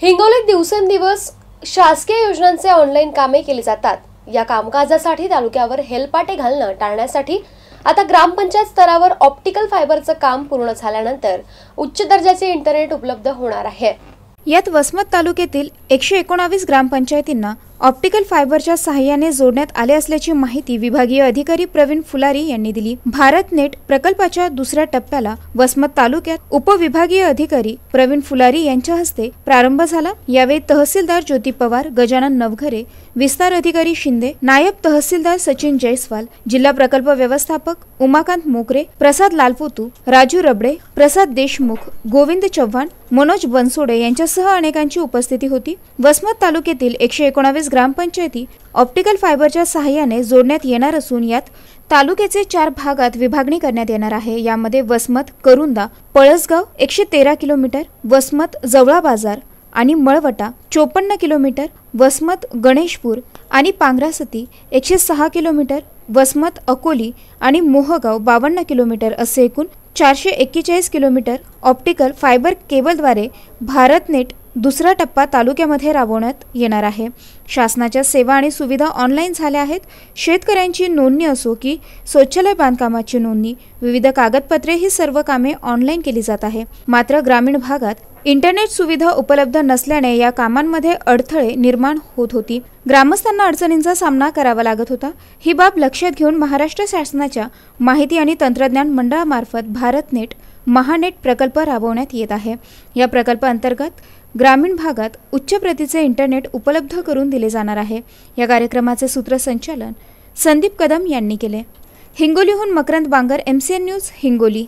हिंगोलीत दिवसेंदिवस शासकीय योजनांचे ऑनलाईन कामे केली जातात या कामकाजासाठी तालुक्यावर हेलपाटे घालणं टाळण्यासाठी आता ग्रामपंचायत स्तरावर ऑप्टिकल फायबरचं काम पूर्ण झाल्यानंतर उच्च दर्जाचे इंटरनेट उपलब्ध होणार आहे यात वसमत तालुक्यातील एकशे एकोणावीस ग्रामपंचायतींना ऑप्टिकल फायबरच्या सहाय्याने जोडण्यात आले असल्याची माहिती विभागीय अधिकारी प्रवीण फुलारी यांनी दिली भारत नेट प्रकल्पाच्या दुसऱ्या टप्प्याला वसमत तालुक्यात उपविभागीय अधिकारी प्रवीण फुलारी यांच्या हस्ते प्रारंभ झाला यावेळी तहसीलदार ज्योती पवार गजानन नवघरे विस्तार अधिकारी शिंदे नायब तहसीलदार सचिन जयस्वाल जिल्हा प्रकल्प व्यवस्थापक उमाकांत मोकरे प्रसाद लालपोतू राजू रबडे प्रसाद देशमुख गोविंद चव्हाण मनोज बनसोडे यांच्यासह अनेकांची उपस्थिती होती वसमत तालुक्यातील एकशे एकोणावीस ग्रामपंचायती ऑप्टिकल फायबरच्या सहाय्याने जोडण्यात येणार असून यात तालुक्याचे चार भागात विभागणी करण्यात येणार आहे यामध्ये वसमत करुंदा पळसगाव एकशे तेरा किलोमीटर वसमत जवळा बाजार आणि मळवटा चोपन्न किलोमीटर वसमत गणेशपूर आणि पांगरासती एकशे सहा किलोमीटर वसमत अकोली आणि मोहगाव बावन्न किलोमीटर असे एकूण चारशे एक्केचाळीस किलोमीटर ऑप्टिकल फायबर केबलद्वारे भारतनेट दुसरा टप्पा तालुक्यामध्ये राबवण्यात येणार आहे शासनाच्या सेवा आणि सुविधा ऑनलाईन झाल्या आहेत शेतकऱ्यांची नोंदणी असो की स्वच्छालय बांधकामाची नोंदणी विविध कागदपत्रे ही सर्व कामे ऑनलाईन केली जात आहे मात्र ग्रामीण भागात इंटरनेट सुविधा उपलब्ध नसल्याने या कामांमध्ये अडथळे निर्माण होत होती ग्रामस्थांना अडचणींचा सामना करावा लागत होता ही बाब लक्षात घेऊन महाराष्ट्र शासनाच्या माहिती आणि तंत्रज्ञान मंडळामार्फत भारत नेट महानेट प्रकल्प राबवण्यात येत आहे या प्रकल्पाअंतर्गत ग्रामीण भागात उच्च प्रतीचे इंटरनेट उपलब्ध करून दिले जाणार आहे या कार्यक्रमाचे सूत्रसंचालन संदीप कदम यांनी केले हिंगोलीहून Makarand Bangar M C N news Hingoli